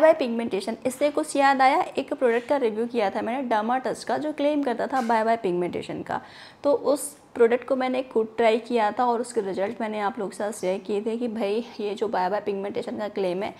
bye pigmentation इससे कुछ याद आया एक प्रोडक्ट का रिव्यू किया था मैंने डामा टस्ट का जो क्लेम करता था बाय बाय पिगमेंटेशन का तो उस प्रोडक्ट को मैंने खुद ट्राई किया था और उसके रिजल्ट मैंने आप लोग के साथ शेयर किए थे कि भाई ये जो बाय बाय पिगमेंटेशन का क्लेम है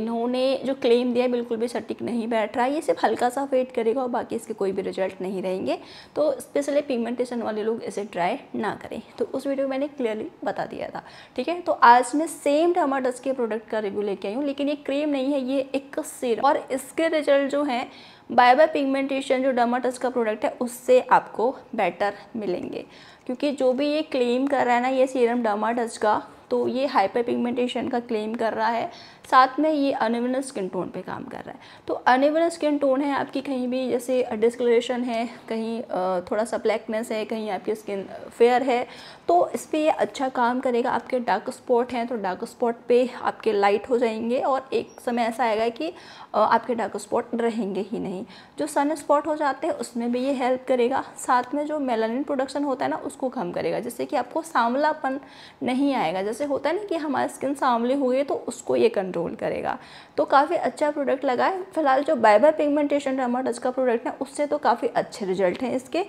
इन्होंने जो क्लेम दिया है बिल्कुल भी सटीक नहीं बैठ रहा है ये सिर्फ हल्का सा फेड करेगा और बाकी इसके कोई भी रिजल्ट नहीं रहेंगे तो स्पेशली पिगमेंटेशन वाले लोग इसे ट्राई ना करें तो उस वीडियो में मैंने क्लियरली बता दिया था ठीक है तो आज मैं सेम ड्रामा डस्ट के प्रोडक्ट का रिव्यू लेके आई हूँ लेकिन ये क्रीम नहीं है ये एक सिर और इसके रिजल्ट जो हैं बायोबाय पिगमेंटेशन जो डर्माटस का प्रोडक्ट है उससे आपको बेटर मिलेंगे क्योंकि जो भी ये क्लेम कर रहा है ना ये सीरम डर्माटस का तो ये हाइपर पिगमेंटेशन का क्लेम कर रहा है साथ में ये अनिवन स्किन टोन पे काम कर रहा है तो अनिवन स्किन टोन है आपकी कहीं भी जैसे डिस्कलरेशन है कहीं थोड़ा सा ब्लैकनेस है कहीं आपकी स्किन फेयर है तो इस पर ये अच्छा काम करेगा आपके डार्क स्पॉट हैं तो डार्क स्पॉट पे आपके लाइट हो जाएंगे और एक समय ऐसा आएगा कि आपके डार्क स्पॉट रहेंगे ही नहीं जो सन स्पॉट हो जाते हैं उसमें भी ये हेल्प करेगा साथ में जो मेलानिन प्रोडक्शन होता है ना उसको कम करेगा जिससे कि आपको सांवलापन नहीं आएगा जैसे जैसे होता है ना कि हमारी स्किन सांवली हुई है तो उसको ये कंट्रोल करेगा तो काफ़ी अच्छा प्रोडक्ट लगा है फिलहाल जो बाइबर पिगमेंटेशन डर्मा टच का प्रोडक्ट है उससे तो काफ़ी अच्छे रिजल्ट हैं इसके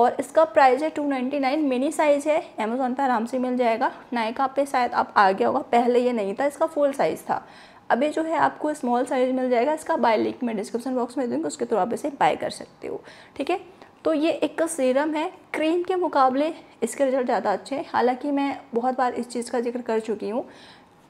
और इसका प्राइस है two ninety nine mini size है अमेज़ोन पर आराम से मिल जाएगा नायका पे शायद आप आ गया होगा पहले ये नहीं था इसका फुल साइज़ था अभी जो है आपको स्मॉल साइज़ मिल जाएगा इसका बाय लिंक मैं डिस्क्रिप्शन बॉक्स में दूँगी उसके थ्रू आप इसे बाय कर सकते हो ठीक है तो ये एक सीरम है क्रीम के मुकाबले इसके रिज़ल्ट ज़्यादा अच्छे हैं हालांकि मैं बहुत बार इस चीज़ का जिक्र कर चुकी हूँ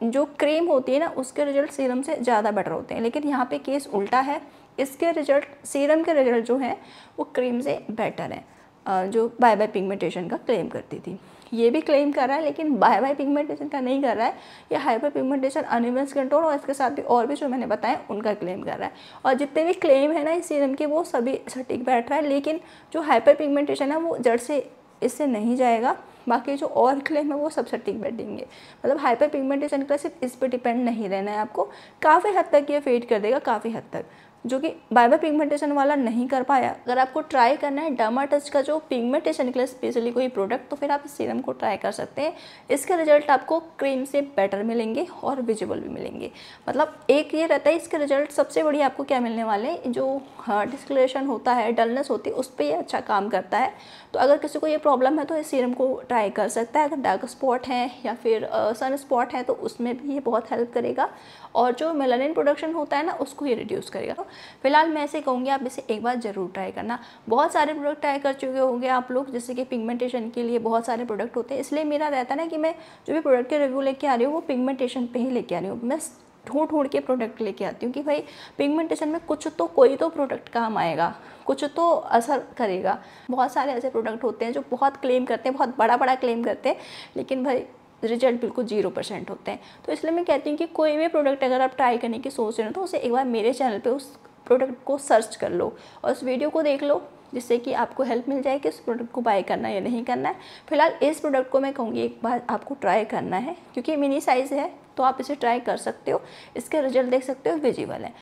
जो क्रीम होती है ना उसके रिज़ल्ट सीरम से ज़्यादा बेटर होते हैं लेकिन यहाँ पे केस उल्टा है इसके रिज़ल्ट सीरम के रिज़ल्ट जो हैं वो क्रीम से बेटर हैं जो बाय बाय पिगमेंटेशन का क्लेम करती थी ये भी क्लेम कर रहा है लेकिन बाय बाय पिगमेंटेशन का नहीं कर रहा है ये हाइपर पिगमेंटेशन अनिवेंस कंट्रोल और इसके साथ भी और भी जो मैंने बताया उनका क्लेम कर रहा है और जितने भी क्लेम है ना इस सीरम के वो सभी सटीक बैठ रहा है लेकिन जो हाइपर पिगमेंटेशन है वो जड़ से इससे नहीं जाएगा बाकी जो और क्लेम है वो सब सटीक बैठेंगे मतलब हाइपर पिगमेंटेशन का सिर्फ इस पर डिपेंड नहीं रहना है आपको काफ़ी हद तक ये फेड कर देगा काफ़ी हद तक जो कि बाइबर पिगमेंटेशन वाला नहीं कर पाया अगर आपको ट्राई करना है डर्मा टच का जो पिगमेंटेशन के लिए स्पेशली कोई प्रोडक्ट तो फिर आप सीरम को ट्राई कर सकते हैं इसके रिजल्ट आपको क्रीम से बेटर मिलेंगे और विजिबल भी मिलेंगे मतलब एक ये रहता है इसके रिजल्ट सबसे बढ़िया आपको क्या मिलने वाले हैं जो डिस्कलेशन हाँ, होता है डलनेस होती है उस पर यह अच्छा काम करता है तो अगर किसी को ये प्रॉब्लम है तो ये सीरम को ट्राई कर सकता है अगर डार्क स्पॉट हैं या फिर सन स्पॉट है तो उसमें भी ये बहुत हेल्प करेगा और जो मेलानिन प्रोडक्शन होता है ना उसको ये रिड्यूस करेगा फिलहाल मैं ऐसे कहूँगी आप इसे एक बार ज़रूर ट्राई करना बहुत सारे प्रोडक्ट ट्राई कर चुके होंगे आप लोग जैसे कि पिगमेंटेशन के लिए बहुत सारे प्रोडक्ट होते हैं इसलिए मेरा रहता ना कि मैं जो भी प्रोडक्ट के रिव्यू लेके आ रही हूँ वो पिगमेंटेशन पर ही लेके आ रही हूँ मैं ढूंढ ढूंढ के प्रोडक्ट लेके आती हूँ कि भाई पिगमेंटेशन में कुछ तो कोई तो प्रोडक्ट काम आएगा कुछ तो असर करेगा बहुत सारे ऐसे प्रोडक्ट होते हैं जो बहुत क्लेम करते हैं बहुत बड़ा बड़ा क्लेम करते हैं लेकिन भाई रिजल्ट बिल्कुल जीरो परसेंट होते हैं तो इसलिए मैं कहती हूँ कि कोई भी प्रोडक्ट अगर आप ट्राई करने की सोच रहे हो तो उसे एक बार मेरे चैनल पर उस प्रोडक्ट को सर्च कर लो और उस वीडियो को देख लो जिससे कि आपको हेल्प मिल जाए कि उस प्रोडक्ट को बाय करना है या नहीं करना है फिलहाल इस प्रोडक्ट को मैं कहूँगी एक बार आपको ट्राई करना है क्योंकि मिनी साइज़ है तो आप इसे ट्राई कर सकते हो इसके रिजल्ट देख सकते हो विजिबल है